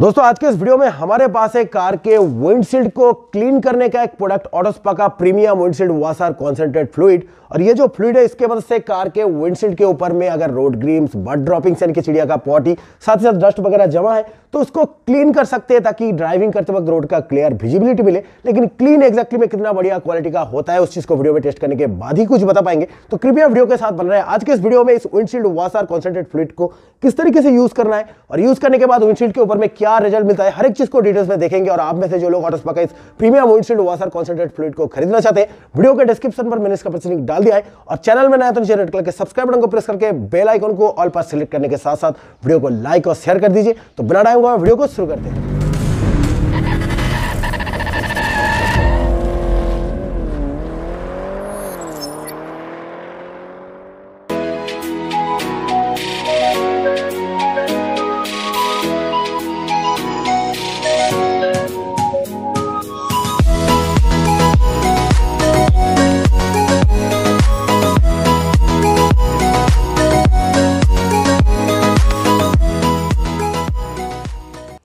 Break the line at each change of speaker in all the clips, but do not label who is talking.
दोस्तों आज के इस वीडियो में हमारे पास है कार के विंडशील्ड को क्लीन करने का एक प्रोडक्ट ऑटोस्पा का premium windshield washer concentrate fluid और ये जो फ्लूड है इसके मदद से कार के विंडशील्ड के ऊपर में अगर रोड ग्रीम्स बर्ड ड्रॉपिंग्स यानी कि चिड़िया का पॉटी साथ ही साथ डस्ट वगैरह जमा है तो उसको क्लीन कर सकते हैं ताकि ड्राइविंग करते वक्त रोड का क्लियर विजिबिलिटी मिले लेकिन क्लीन एक्जैक्टली में कितना बढ़िया क्वालिटी का होता है उस चीज को वीडियो में टेस्ट करने के बाद ही कुछ बता पाएंगे तो कृपया वीडियो के साथ बन रहे हैं आज के इस वीडियो में इस विंडशील्ड वासर कॉन्सेंट्रेट फ्लूड को किस तरीके से यूज करना है और यूज करने के बाद विंडशील्ड के ऊपर में क्या क्या रिजल्ट मिलता है हर एक चीज को डिटेल्स में देखेंगे और आप में से जो लोग ऑटोस्पा का इस premium instant washer concentrate fluid को खरीदना चाहते हैं वीडियो के डिस्क्रिप्शन पर मैंने इसका पर्ची लिंक डाल दिया है और चैनल में नया तो रेड कलर के सब्सक्राइब बटन को प्रेस करके बेल आइकन को ऑल पर सिलेक्ट करने के साथ साथ वीडियो को लाइक और शेयर कर दीजिए तो बना डाएंगे वीडियो को शुरू करते हैं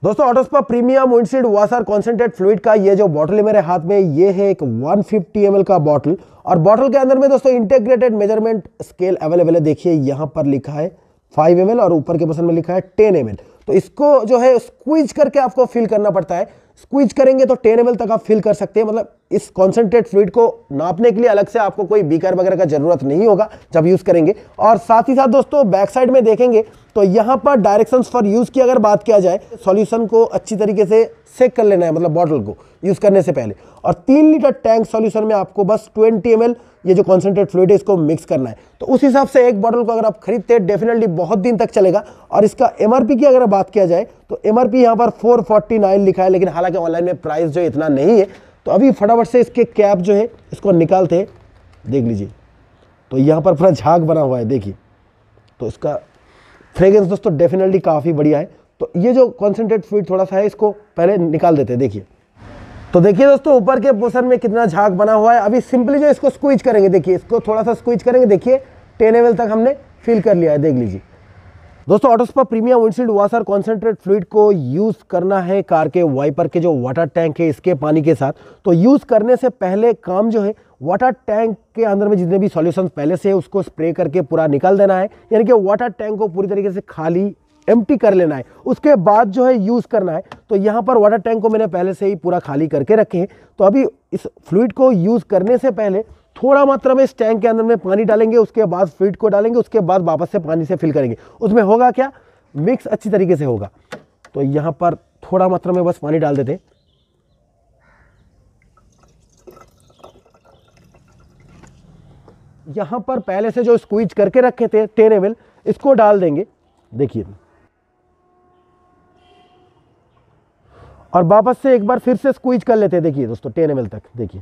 दोस्तों Autospa premium windshield washer concentrate fluid का ये जो बॉटल है मेरे हाथ में ये है एक 150 फिफ्टी का बॉटल और बॉटल के अंदर में दोस्तों इंटेग्रेटेड मेजरमेंट स्केल अवेलेबल है देखिए यहाँ पर लिखा है 5 एम और ऊपर के पसंद में लिखा है 10 एम तो इसको जो है स्क्विज करके आपको फिल करना पड़ता है स्क्वीज करेंगे तो टेन एम तक आप फिल कर सकते हैं मतलब इस कॉन्सेंट्रेट फ्लूड को नापने के लिए अलग से आपको कोई बीकर वगैरह का जरूरत नहीं होगा जब यूज़ करेंगे और साथ ही साथ दोस्तों बैक साइड में देखेंगे तो यहाँ पर डायरेक्शंस फॉर यूज़ की अगर बात किया जाए सॉल्यूशन को अच्छी तरीके से सेक कर लेना है मतलब बॉटल को यूज़ करने से पहले और तीन लीटर टैंक सोल्यूशन में आपको बस ट्वेंटी एम ये जो कॉन्सेंट्रेट फ्लूड है इसको मिक्स करना है तो उस हिसाब से एक बॉटल को अगर आप खरीदते हैं डेफिनेटली बहुत दिन तक चलेगा और इसका एम की अगर बात किया जाए तो एम आर यहाँ पर फोर लिखा है लेकिन हालांकि ऑनलाइन में प्राइस जो इतना नहीं है तो अभी फटाफट से इसके कैप जो है इसको निकालते हैं देख लीजिए तो यहाँ पर पूरा झाग बना हुआ है देखिए तो इसका फ्रेगरेंस दोस्तों डेफिनेटली काफ़ी बढ़िया है तो ये जो कॉन्सेंट्रेट फ्लूड थोड़ा सा है इसको पहले निकाल देते हैं देखिए तो देखिए दोस्तों ऊपर के पोर्सन में कितना झाग बना हुआ है अभी सिंपली जो इसको स्क्विच करेंगे देखिए इसको थोड़ा सा स्क्विच करेंगे देखिए टेन एवल तक हमने फिल कर लिया है देख लीजिए दोस्तों Autospa premium windshield washer concentrate fluid को यूज़ करना है कार के वाइपर के जो वाटर टैंक है इसके पानी के साथ तो यूज़ करने से पहले काम जो है वाटर टैंक के अंदर में जितने भी सॉल्यूशंस पहले से है उसको स्प्रे करके पूरा निकाल देना है यानी कि वाटर टैंक को पूरी तरीके से खाली एम कर लेना है उसके बाद जो है यूज़ करना है तो यहाँ पर वाटर टैंक को मैंने पहले से ही पूरा खाली करके रखे हैं तो अभी इस फ्लूड को यूज़ करने से पहले थोड़ा मात्रा में इस टैंक के अंदर में पानी डालेंगे उसके बाद फ्लूड को डालेंगे उसके बाद वापस से पानी से फिल करेंगे उसमें होगा क्या मिक्स अच्छी तरीके से होगा तो यहाँ पर थोड़ा मात्रा में बस पानी डाल देते यहाँ पर पहले से जो स्क्वीज करके रखे थे टेन एम इसको डाल देंगे देखिए और वापस से एक बार फिर से स्क्वीज कर लेते हैं देखिए दोस्तों टेन एम तक देखिए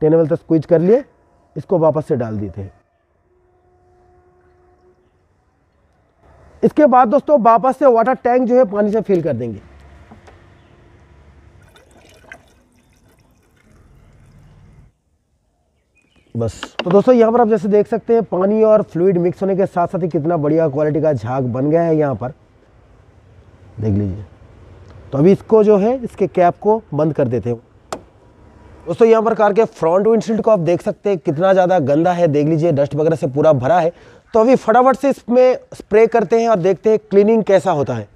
टेन एम तक स्क्वीज कर लिए इसको वापस से डाल दिए थे इसके बाद दोस्तों वापस से वाटर टैंक जो है पानी से फिल कर देंगे बस तो दोस्तों यहाँ पर आप जैसे देख सकते हैं पानी और फ्लूड मिक्स होने के साथ साथ ही कितना बढ़िया क्वालिटी का झाग बन गया है यहाँ पर देख लीजिए तो अभी इसको जो है इसके कैप को बंद कर देते हो दोस्तों यहाँ पर कार के फ्रंट विंडशील्ड को आप देख सकते हैं कितना ज़्यादा गंदा है देख लीजिए डस्ट वगैरह से पूरा भरा है तो अभी फटाफट से इसमें स्प्रे करते हैं और देखते हैं क्लीनिंग कैसा होता है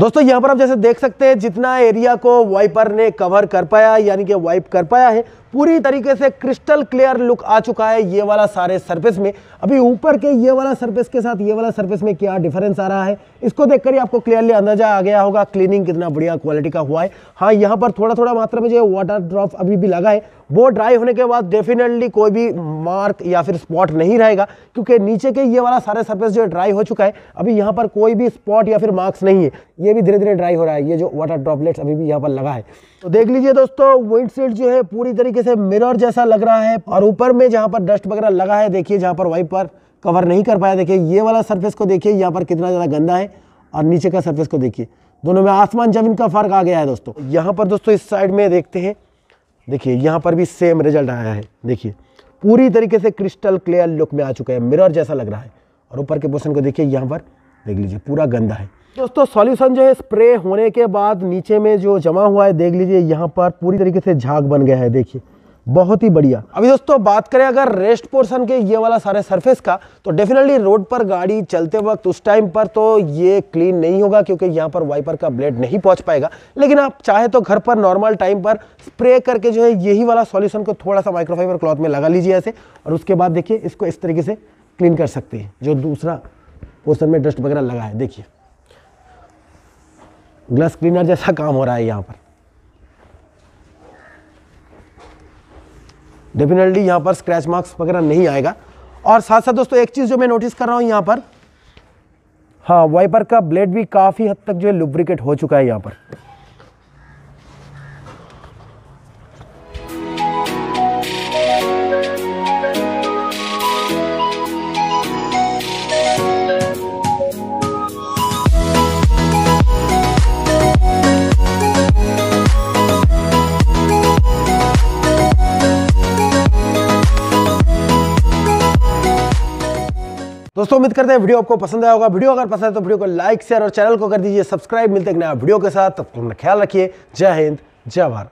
दोस्तों यहाँ पर आप जैसे देख सकते हैं जितना एरिया को वाइपर ने कवर कर पाया यानी कि वाइप कर पाया है पूरी तरीके से क्रिस्टल क्लियर लुक आ चुका है ये वाला सारे सरफेस में अभी ऊपर के ये वाला सरफेस के साथ ये वाला सरफेस में क्या डिफरेंस आ रहा है इसको देखकर ही आपको क्लियरली अंदाजा आ गया होगा क्लीनिंग कितना बढ़िया क्वालिटी का हुआ है हाँ यहाँ पर थोड़ा थोड़ा मात्रा में जो वाटर ड्रॉप अभी भी लगा है वो ड्राई होने के बाद डेफिनेटली कोई भी मार्क या फिर स्पॉट नहीं रहेगा क्योंकि नीचे के ये वाला सारे सर्फेस जो ड्राई हो चुका है अभी यहाँ पर कोई भी स्पॉट या फिर मार्क्स नहीं है ये ये भी धीरे धीरे ड्राई हो रहा है ये जो वाटर ड्रॉपलेट्स अभी भी यहाँ पर लगा है तो देख लीजिए दोस्तों विंडशील्ड जो है पूरी तरीके से मिरर जैसा लग रहा है और ऊपर में जहाँ पर डस्ट वगैरह लगा है देखिए जहाँ पर वाइपर कवर नहीं कर पाया देखिए ये वाला सर्फेस को देखिए यहाँ पर कितना ज़्यादा गंदा है और नीचे का सर्फेस को देखिए दोनों में आसमान जमीन का फर्क आ गया है दोस्तों यहाँ पर दोस्तों इस साइड में देखते हैं देखिए यहाँ पर भी सेम रिजल्ट आया है देखिए पूरी तरीके से क्रिस्टल क्लियर लुक में आ चुका है मिरर जैसा लग रहा है और ऊपर के पोर्सन को देखिए यहाँ पर देख लीजिए पूरा गंदा है दोस्तों सॉल्यूशन जो है स्प्रे होने के बाद नीचे में जो जमा हुआ है देख लीजिए यहाँ पर पूरी तरीके से झाग बन गया है देखिए बहुत ही बढ़िया अभी दोस्तों बात करें अगर रेस्ट पोर्शन के ये वाला सारे सरफेस का तो डेफिनेटली रोड पर गाड़ी चलते वक्त उस टाइम पर तो ये क्लीन नहीं होगा क्योंकि यहाँ पर वाइपर का ब्लेड नहीं पहुँच पाएगा लेकिन आप चाहे तो घर पर नॉर्मल टाइम पर स्प्रे करके जो है यही वाला सॉल्यूशन को थोड़ा सा माइक्रोफाइबर क्लॉथ में लगा लीजिए ऐसे और उसके बाद देखिए इसको इस तरीके से क्लीन कर सकते हैं जो दूसरा पोर्सन में डस्ट वगैरह लगा है देखिए ग्लस क्लीनर जैसा काम हो रहा है यहाँ पर डेफिनेटली यहाँ पर स्क्रैच मार्क्स वगैरह नहीं आएगा और साथ साथ दोस्तों एक चीज़ जो मैं नोटिस कर रहा हूँ यहाँ पर हाँ वाइपर का ब्लेड भी काफ़ी हद तक जो है लुब्रिकेट हो चुका है यहाँ पर दोस्तों उम्मीद करते हैं वीडियो आपको पसंद आया होगा वीडियो अगर पसंद है तो वीडियो को लाइक शेयर और चैनल को कर दीजिए सब्सक्राइब मिलते हैं नया वीडियो के साथ तब तक अपना ख्याल रखिए जय हिंद जय भारत